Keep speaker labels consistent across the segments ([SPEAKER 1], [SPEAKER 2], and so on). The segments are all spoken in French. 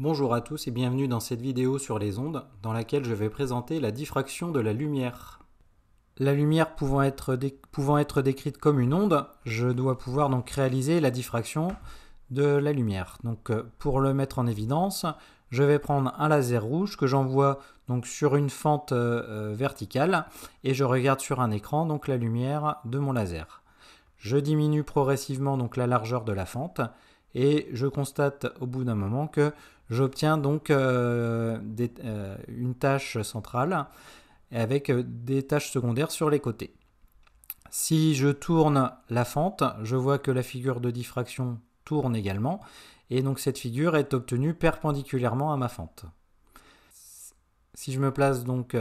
[SPEAKER 1] Bonjour à tous et bienvenue dans cette vidéo sur les ondes dans laquelle je vais présenter la diffraction de la lumière. La lumière pouvant être, décrite comme une onde, je dois pouvoir donc réaliser la diffraction de la lumière. Donc euh, pour le mettre en évidence, je vais prendre un laser rouge que j'envoie donc sur une fente euh, euh, verticale et je regarde sur un écran donc la lumière de mon laser. Je diminue progressivement donc la largeur de la fente et je constate au bout d'un moment que j'obtiens donc euh, euh, une tâche centrale avec euh, des tâches secondaires sur les côtés. Si je tourne la fente, je vois que la figure de diffraction tourne également et donc cette figure est obtenue perpendiculairement à ma fente. Si je me place donc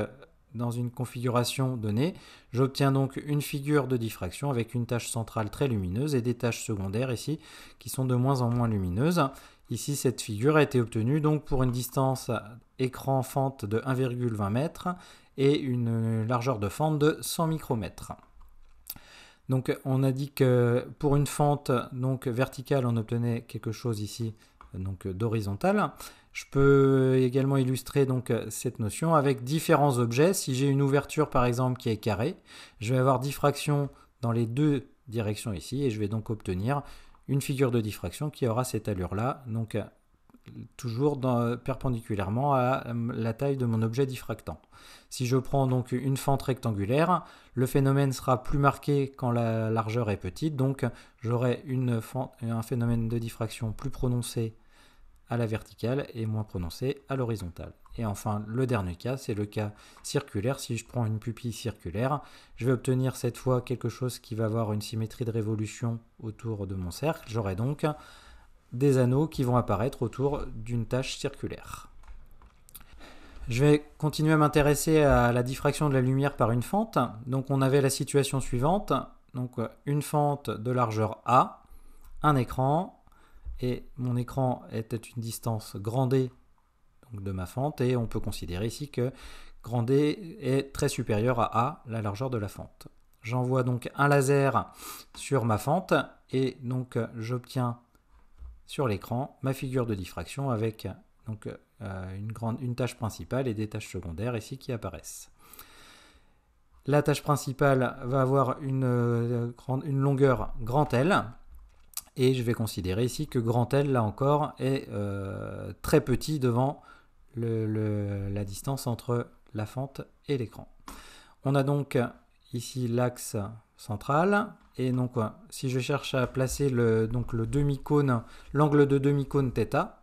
[SPEAKER 1] dans une configuration donnée. J'obtiens donc une figure de diffraction avec une tâche centrale très lumineuse et des tâches secondaires ici qui sont de moins en moins lumineuses. Ici, cette figure a été obtenue donc pour une distance écran fente de 1,20 m et une largeur de fente de 100 micromètres. Donc on a dit que pour une fente donc verticale, on obtenait quelque chose ici donc euh, d'horizontale. Je peux également illustrer donc euh, cette notion avec différents objets. Si j'ai une ouverture par exemple qui est carrée, je vais avoir diffraction dans les deux directions ici et je vais donc obtenir une figure de diffraction qui aura cette allure là, donc euh, toujours perpendiculairement à la taille de mon objet diffractant. Si je prends donc une fente rectangulaire, le phénomène sera plus marqué quand la largeur est petite, donc j'aurai un phénomène de diffraction plus prononcé à la verticale et moins prononcé à l'horizontale. Et enfin, le dernier cas, c'est le cas circulaire. Si je prends une pupille circulaire, je vais obtenir cette fois quelque chose qui va avoir une symétrie de révolution autour de mon cercle. J'aurai donc des anneaux qui vont apparaître autour d'une tâche circulaire. Je vais continuer à m'intéresser à la diffraction de la lumière par une fente. Donc on avait la situation suivante. Donc une fente de largeur A, un écran, et mon écran est à une distance grand D de ma fente et on peut considérer ici que grand D est très supérieur à A, la largeur de la fente. J'envoie donc un laser sur ma fente et donc j'obtiens sur l'écran ma figure de diffraction avec donc euh, une, grande, une tâche principale et des tâches secondaires ici qui apparaissent. La tâche principale va avoir une, euh, une longueur grand L et je vais considérer ici que grand L, là encore, est euh, très petit devant la distance entre la fente et l'écran. On a donc ici l'axe central. Et donc, euh, si je cherche à placer le, donc le demi-cône, l'angle de demi-cône θ,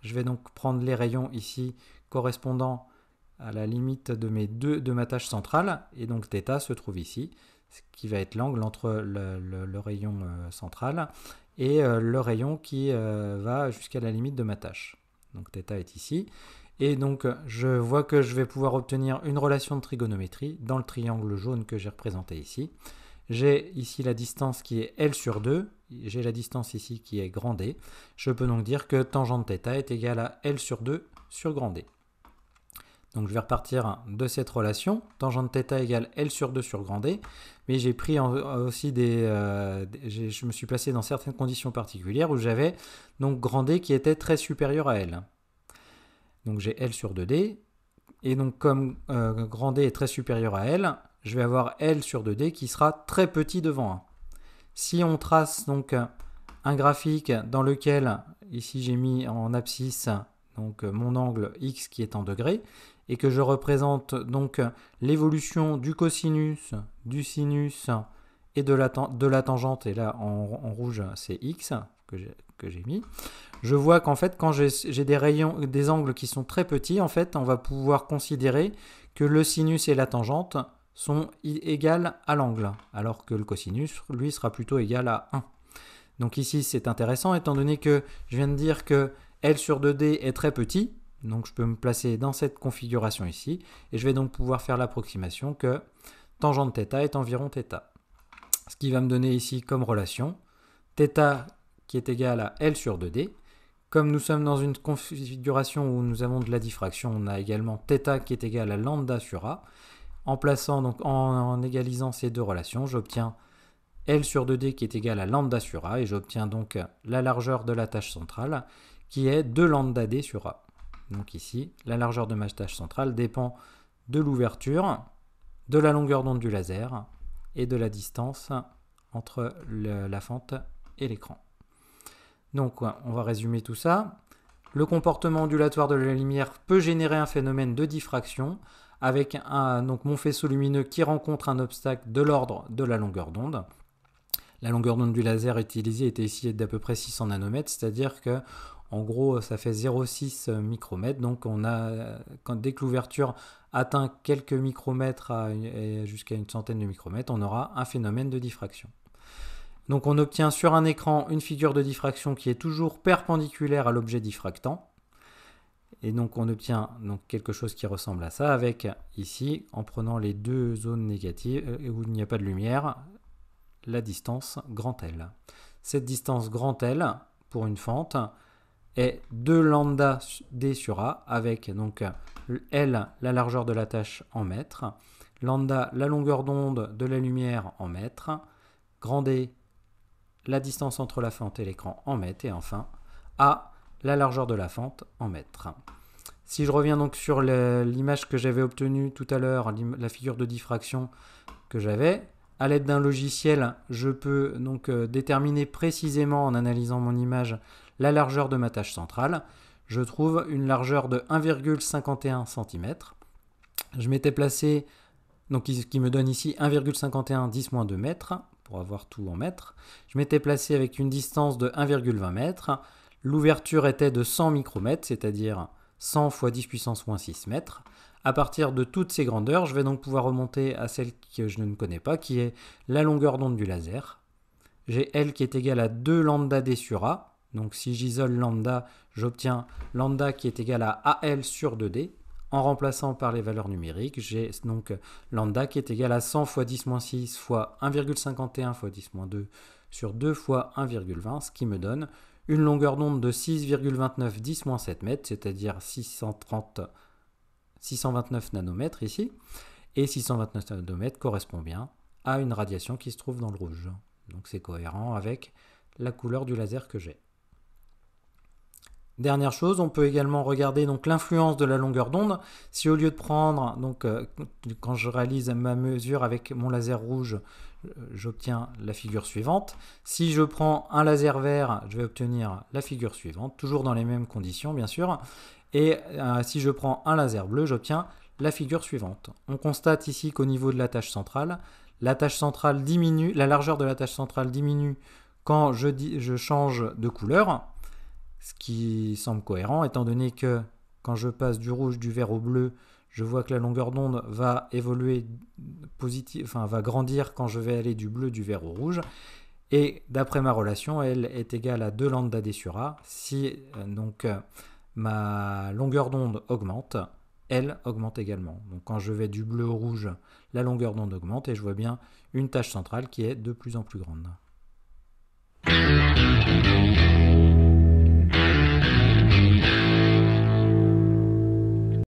[SPEAKER 1] je vais donc prendre les rayons ici correspondant à la limite de, mes deux, de ma tâche centrale. Et donc, θ se trouve ici, ce qui va être l'angle entre le rayon euh, central et euh, le rayon qui euh, va jusqu'à la limite de ma tâche. Donc θ est ici. Et donc je vois que je vais pouvoir obtenir une relation de trigonométrie dans le triangle jaune que j'ai représenté ici. J'ai ici la distance qui est L sur 2, j'ai la distance ici qui est grand D. Je peux donc dire que tangente θ est égal à L sur 2 sur grand D. Donc je vais repartir de cette relation, tangente θ égale L sur 2 sur grand D, mais j'ai pris aussi des, euh, je me suis placé dans certaines conditions particulières où j'avais donc grand D qui était très supérieur à L. Donc j'ai L sur 2D, et donc comme euh, grand D est très supérieur à L, je vais avoir L sur 2D qui sera très petit devant 1. Si on trace donc un graphique dans lequel, ici j'ai mis en abscisse donc mon angle x qui est en degrés, et que je représente donc l'évolution du cosinus, du sinus et de la, tangente, et là en, en rouge c'est x que j'ai mis, je vois qu'en fait quand j'ai des rayons, des angles qui sont très petits, en fait on va pouvoir considérer que le sinus et la tangente sont égales à l'angle, alors que le cosinus lui sera plutôt égal à 1. Donc ici c'est intéressant étant donné que je viens de dire que L sur 2D est très petit, donc je peux me placer dans cette configuration ici et je vais donc pouvoir faire l'approximation que tangente θ est environ θ. Ce qui va me donner ici comme relation θ qui est égal à L sur 2D. Comme nous sommes dans une configuration où nous avons de la diffraction, on a également θ qui est égal à lambda sur A. En plaçant donc en, égalisant ces deux relations, j'obtiens L sur 2D qui est égal à lambda sur A et j'obtiens donc la largeur de la tâche centrale qui est 2 lambda D sur A donc ici, la largeur de ma tâche centrale dépend de l'ouverture, de la longueur d'onde du laser et de la distance entre la fente et l'écran. Donc on va résumer tout ça. Le comportement ondulatoire de la lumière peut générer un phénomène de diffraction avec un, donc mon faisceau lumineux qui rencontre un obstacle de l'ordre de la longueur d'onde. La longueur d'onde du laser utilisée était ici d'à peu près 600 nanomètres, c'est-à-dire que en gros, euh, ça fait 0,6 euh, micromètres. Donc, on a, euh, quand, dès que l'ouverture atteint quelques micromètres jusqu'à une centaine de micromètres, on aura un phénomène de diffraction. Donc, on obtient sur un écran une figure de diffraction qui est toujours perpendiculaire à l'objet diffractant. Et donc, on obtient donc, quelque chose qui ressemble à ça avec ici, en prenant les deux zones négatives où il n'y a pas de lumière, la distance grand L. Cette distance grand L pour une fente, est 2 lambda d sur a, avec donc L, la largeur de la tâche en mètres, lambda, la longueur d'onde de la lumière en mètres, grand D, la distance entre la fente et l'écran en mètres, et enfin A, la largeur de la fente en mètres. Si je reviens donc sur l'image que j'avais obtenue tout à l'heure, la figure de diffraction que j'avais, à l'aide d'un logiciel, je peux donc euh, déterminer précisément en analysant mon image la largeur de ma tâche centrale. Je trouve une largeur de 1,51 cm. Je m'étais placé, donc qui me donne ici 1,51 10 2 mètres, pour avoir tout en mètres. Je m'étais placé avec une distance de 1,20 mètres. L'ouverture était de 100 micromètres, c'est-à-dire 100 fois 10 puissance moins 6 mètres. À partir de toutes ces grandeurs, je vais donc pouvoir remonter à celle que je ne connais pas, qui est la longueur d'onde du laser. J'ai L qui est égale à 2 lambda D sur A, donc si j'isole lambda, j'obtiens lambda qui est égal à AL sur 2D. En remplaçant par les valeurs numériques, j'ai donc lambda qui est égal à 100 fois 10 6 fois 1,51 fois 10 2 sur 2 fois 1,20, ce qui me donne une longueur d'onde de 6,29 10 7 mètres, c'est-à-dire 629 nanomètres ici. Et 629 nanomètres correspond bien à une radiation qui se trouve dans le rouge. Donc c'est cohérent avec la couleur du laser que j'ai. Dernière chose, on peut également regarder donc l'influence de la longueur d'onde. Si au lieu de prendre, donc euh, quand je réalise ma mesure avec mon laser rouge, euh, j'obtiens la figure suivante. Si je prends un laser vert, je vais obtenir la figure suivante, toujours dans les mêmes conditions bien sûr. Et euh, si je prends un laser bleu, j'obtiens la figure suivante. On constate ici qu'au niveau de la tâche centrale, la centrale diminue, la largeur de la tâche centrale diminue quand je, je change de couleur, ce qui semble cohérent, étant donné que quand je passe du rouge, du vert au bleu, je vois que la longueur d'onde va évoluer positive, enfin va grandir quand je vais aller du bleu, du vert au rouge. Et d'après ma relation, elle est égale à 2 lambda d sur a. Si euh, donc euh, ma longueur d'onde augmente, elle augmente également. Donc quand je vais du bleu au rouge, la longueur d'onde augmente et je vois bien une tâche centrale qui est de plus en plus grande.